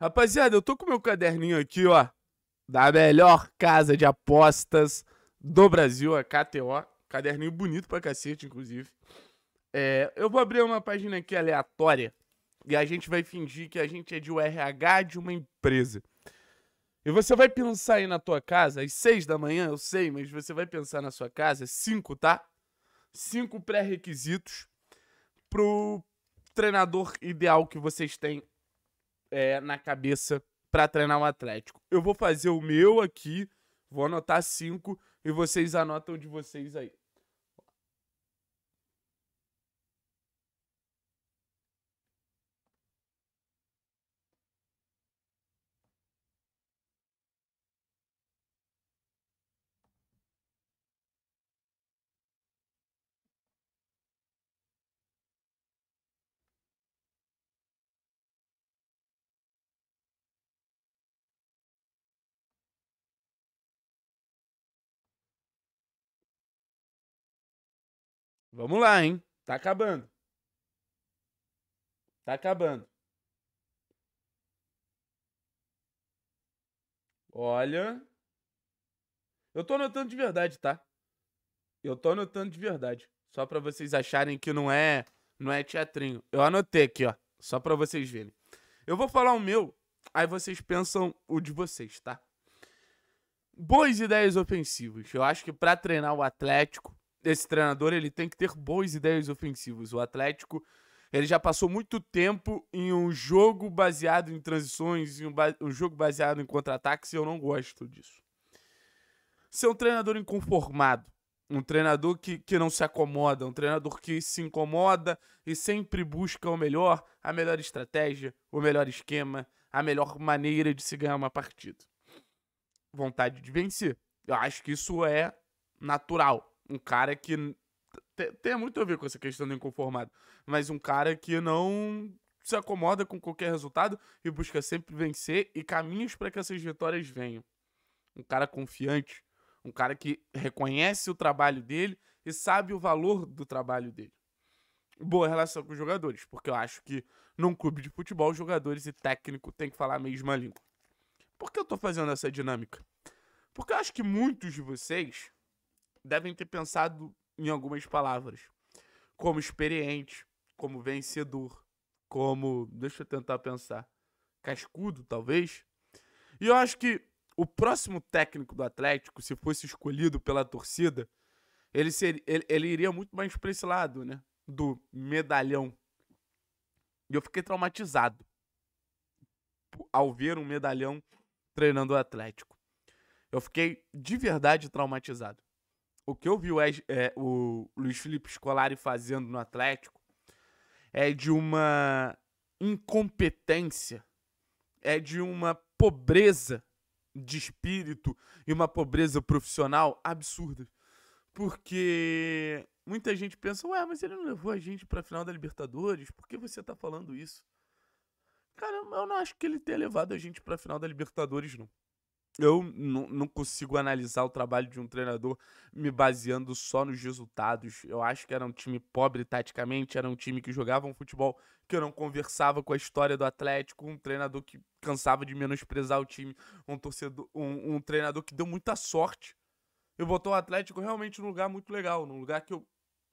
Rapaziada, eu tô com meu caderninho aqui, ó, da melhor casa de apostas do Brasil, a KTO. Caderninho bonito pra cacete, inclusive. É, eu vou abrir uma página aqui aleatória e a gente vai fingir que a gente é de RH de uma empresa. E você vai pensar aí na tua casa, às seis da manhã, eu sei, mas você vai pensar na sua casa, cinco, tá? Cinco pré-requisitos pro treinador ideal que vocês têm é, na cabeça para treinar o Atlético. Eu vou fazer o meu aqui, vou anotar cinco e vocês anotam de vocês aí. Vamos lá, hein? Tá acabando. Tá acabando. Olha. Eu tô anotando de verdade, tá? Eu tô anotando de verdade. Só pra vocês acharem que não é, não é teatrinho. Eu anotei aqui, ó. Só pra vocês verem. Eu vou falar o meu, aí vocês pensam o de vocês, tá? Boas ideias ofensivas. Eu acho que para treinar o Atlético esse treinador ele tem que ter boas ideias ofensivas. O Atlético ele já passou muito tempo em um jogo baseado em transições, em um, um jogo baseado em contra-ataques, e eu não gosto disso. Ser um treinador inconformado, um treinador que, que não se acomoda, um treinador que se incomoda e sempre busca o melhor, a melhor estratégia, o melhor esquema, a melhor maneira de se ganhar uma partida. Vontade de vencer. Eu acho que isso é natural um cara que tem muito a ver com essa questão do inconformado, mas um cara que não se acomoda com qualquer resultado e busca sempre vencer e caminhos para que essas vitórias venham. Um cara confiante, um cara que reconhece o trabalho dele e sabe o valor do trabalho dele. Boa relação com os jogadores, porque eu acho que num clube de futebol, jogadores e técnico têm que falar a mesma língua. Por que eu estou fazendo essa dinâmica? Porque eu acho que muitos de vocês devem ter pensado em algumas palavras, como experiente, como vencedor, como. Deixa eu tentar pensar. Cascudo, talvez. E eu acho que o próximo técnico do Atlético, se fosse escolhido pela torcida, ele, seria, ele, ele iria muito mais para esse lado, né? Do medalhão. E eu fiquei traumatizado ao ver um medalhão treinando o Atlético. Eu fiquei de verdade traumatizado o que eu vi o, é, o Luiz Felipe Scolari fazendo no Atlético é de uma incompetência, é de uma pobreza de espírito e uma pobreza profissional absurda. Porque muita gente pensa, ué, mas ele não levou a gente pra final da Libertadores? Por que você tá falando isso? Cara, eu não acho que ele tenha levado a gente pra final da Libertadores, não. Eu não consigo analisar o trabalho de um treinador me baseando só nos resultados. Eu acho que era um time pobre taticamente, era um time que jogava um futebol que eu não conversava com a história do Atlético, um treinador que cansava de menosprezar o time, um torcedor, um, um treinador que deu muita sorte e botou o Atlético realmente num lugar muito legal, num lugar que eu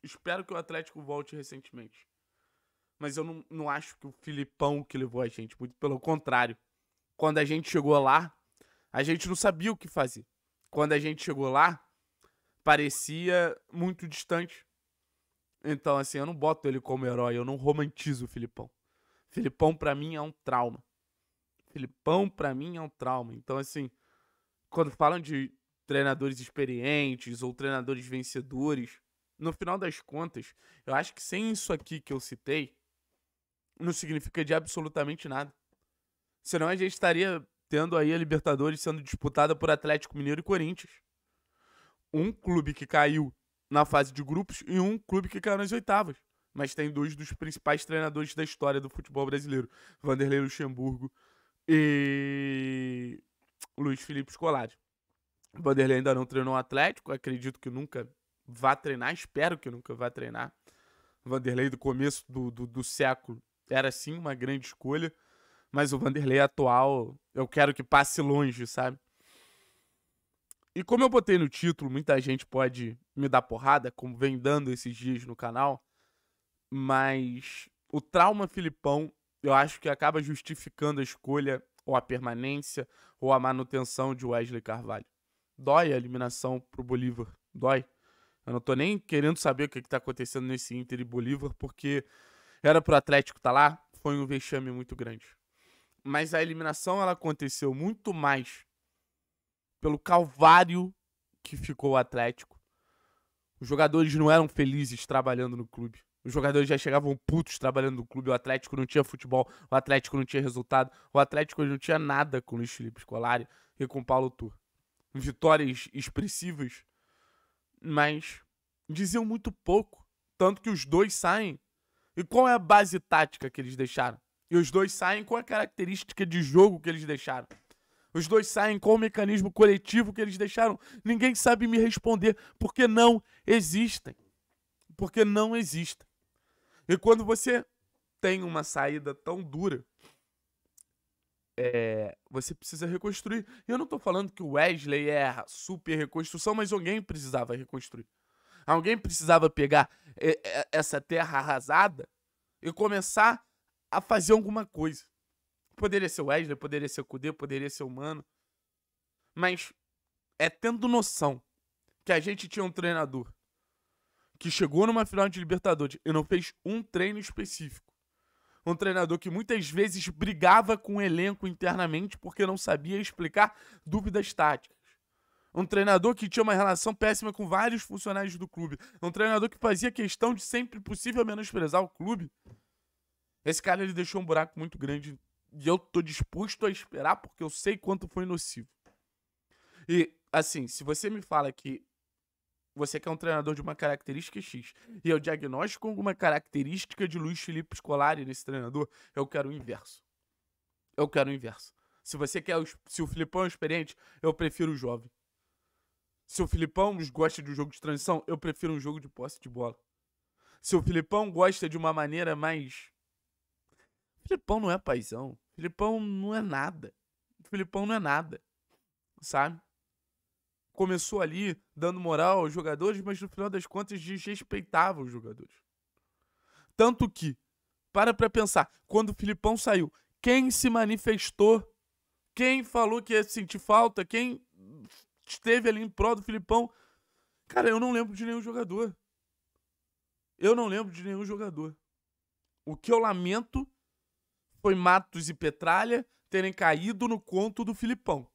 espero que o Atlético volte recentemente. Mas eu não, não acho que o Filipão que levou a gente, muito pelo contrário. Quando a gente chegou lá, a gente não sabia o que fazer. Quando a gente chegou lá, parecia muito distante. Então, assim, eu não boto ele como herói, eu não romantizo o Filipão. Filipão, para mim, é um trauma. Filipão, para mim, é um trauma. Então, assim, quando falam de treinadores experientes ou treinadores vencedores, no final das contas, eu acho que sem isso aqui que eu citei, não significa de absolutamente nada. Senão a gente estaria tendo aí a Libertadores sendo disputada por Atlético Mineiro e Corinthians. Um clube que caiu na fase de grupos e um clube que caiu nas oitavas. Mas tem dois dos principais treinadores da história do futebol brasileiro: Vanderlei Luxemburgo e Luiz Felipe Scolari. Vanderlei ainda não treinou o Atlético, acredito que nunca vá treinar, espero que nunca vá treinar. Vanderlei do começo do, do, do século era sim uma grande escolha. Mas o Vanderlei atual, eu quero que passe longe, sabe? E como eu botei no título, muita gente pode me dar porrada, como vem dando esses dias no canal. Mas o trauma Filipão, eu acho que acaba justificando a escolha ou a permanência ou a manutenção de Wesley Carvalho. Dói a eliminação pro Bolívar. Dói. Eu não tô nem querendo saber o que, que tá acontecendo nesse Inter e Bolívar, porque era pro Atlético tá lá, foi um vexame muito grande. Mas a eliminação ela aconteceu muito mais pelo calvário que ficou o Atlético. Os jogadores não eram felizes trabalhando no clube. Os jogadores já chegavam putos trabalhando no clube. O Atlético não tinha futebol, o Atlético não tinha resultado, o Atlético não tinha nada com o Luiz Felipe Scolari e com o Paulo Tur. Vitórias expressivas, mas diziam muito pouco. Tanto que os dois saem. E qual é a base tática que eles deixaram? E os dois saem com a característica de jogo que eles deixaram. Os dois saem com o mecanismo coletivo que eles deixaram. Ninguém sabe me responder porque não existem. Porque não existem. E quando você tem uma saída tão dura, é, você precisa reconstruir. Eu não estou falando que o Wesley é super reconstrução, mas alguém precisava reconstruir. Alguém precisava pegar é, é, essa terra arrasada e começar a fazer alguma coisa. Poderia ser o Wesley, poderia ser o Kudê, poderia ser o Mano. Mas é tendo noção que a gente tinha um treinador que chegou numa final de Libertadores e não fez um treino específico. Um treinador que muitas vezes brigava com o elenco internamente porque não sabia explicar dúvidas táticas. Um treinador que tinha uma relação péssima com vários funcionários do clube. Um treinador que fazia questão de sempre possível menosprezar o clube. Esse cara ele deixou um buraco muito grande e eu tô disposto a esperar porque eu sei quanto foi nocivo. E assim, se você me fala que você quer é um treinador de uma característica X e eu diagnóstico alguma característica de Luiz Felipe Scolari nesse treinador, eu quero o inverso. Eu quero o inverso. Se você quer, o, se o Filipão é experiente, eu prefiro o jovem. Se o Filipão gosta de um jogo de transição, eu prefiro um jogo de posse de bola. Se o Filipão gosta de uma maneira mais Filipão não é paizão. Filipão não é nada. Filipão não é nada. Sabe? Começou ali dando moral aos jogadores, mas no final das contas desrespeitava os jogadores. Tanto que, para pra pensar, quando o Filipão saiu, quem se manifestou? Quem falou que ia sentir falta? Quem esteve ali em prol do Filipão? Cara, eu não lembro de nenhum jogador. Eu não lembro de nenhum jogador. O que eu lamento foi Matos e Petralha terem caído no conto do Filipão.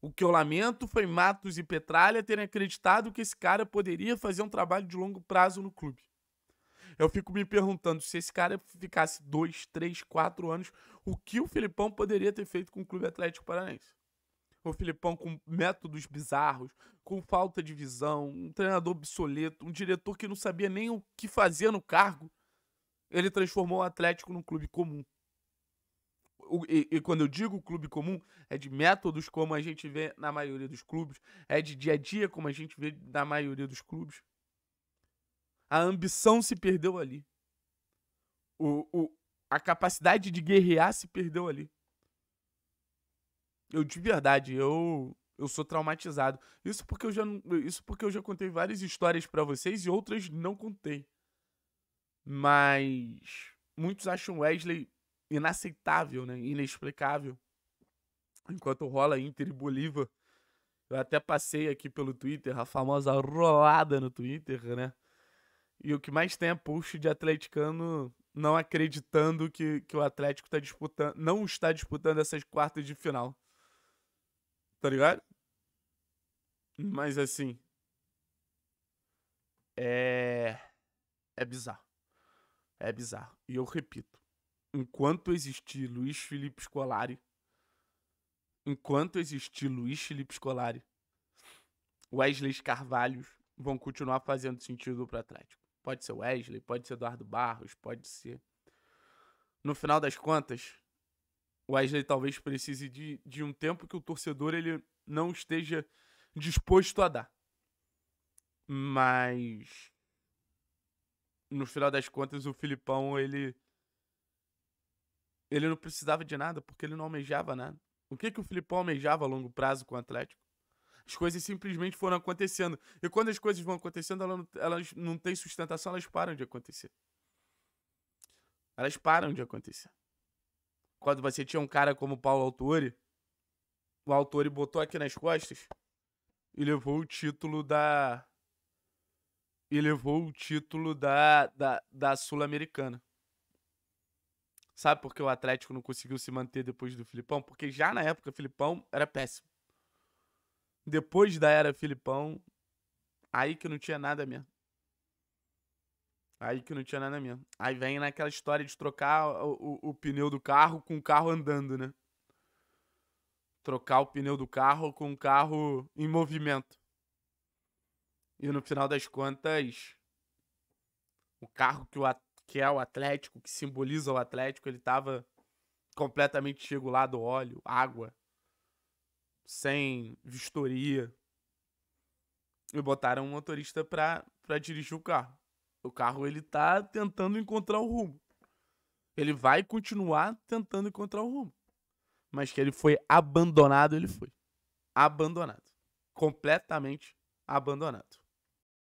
O que eu lamento foi Matos e Petralha terem acreditado que esse cara poderia fazer um trabalho de longo prazo no clube. Eu fico me perguntando se esse cara ficasse dois, três, quatro anos, o que o Filipão poderia ter feito com o Clube Atlético Paranaense? O Filipão com métodos bizarros, com falta de visão, um treinador obsoleto, um diretor que não sabia nem o que fazer no cargo. Ele transformou o Atlético num clube comum. E, e, quando eu digo clube comum, é de métodos como a gente vê na maioria dos clubes, é de dia a dia como a gente vê na maioria dos clubes. A ambição se perdeu ali. O, o, a capacidade de guerrear se perdeu ali. Eu de verdade, eu eu sou traumatizado. Isso porque eu já isso porque eu já contei várias histórias para vocês e outras não contei. Mas muitos acham Wesley inaceitável, né? Inexplicável. Enquanto rola Inter e Bolívar, eu até passei aqui pelo Twitter, a famosa rolada no Twitter, né? E o que mais tem é post de atleticano não acreditando que, que o Atlético tá disputando, não está disputando essas quartas de final. Tá ligado? Mas assim. É. É bizarro. É bizarro. E eu repito: enquanto existir Luiz Felipe Scolari, enquanto existir Luiz Felipe Scolari, Wesley Carvalho vão continuar fazendo sentido para Atlético. Pode ser Wesley, pode ser Eduardo Barros, pode ser. No final das contas, Wesley talvez precise de, de um tempo que o torcedor ele não esteja disposto a dar. Mas no final das contas, o Filipão, ele. Ele não precisava de nada, porque ele não almejava nada. O que, que o Filipão almejava a longo prazo com o Atlético? As coisas simplesmente foram acontecendo. E quando as coisas vão acontecendo, elas não, elas não têm sustentação, elas param de acontecer. Elas param de acontecer. Quando você tinha um cara como o Paulo Autori, o Autori botou aqui nas costas e levou o título da e levou o título da, da, da Sul-Americana. Sabe por que o Atlético não conseguiu se manter depois do Filipão? Porque já na época Filipão era péssimo. Depois da era Filipão, aí que não tinha nada mesmo. Aí que não tinha nada mesmo. Aí vem naquela história de trocar o, o, o pneu do carro com o carro andando, né? Trocar o pneu do carro com o carro em movimento. E no final das contas, o carro que, o, que é o Atlético, que simboliza o Atlético, ele tava completamente chego lá do óleo, água, sem vistoria. E botaram um motorista pra, pra dirigir o carro. O carro ele tá tentando encontrar o rumo. Ele vai continuar tentando encontrar o rumo. Mas que ele foi abandonado, ele foi. Abandonado. Completamente abandonado.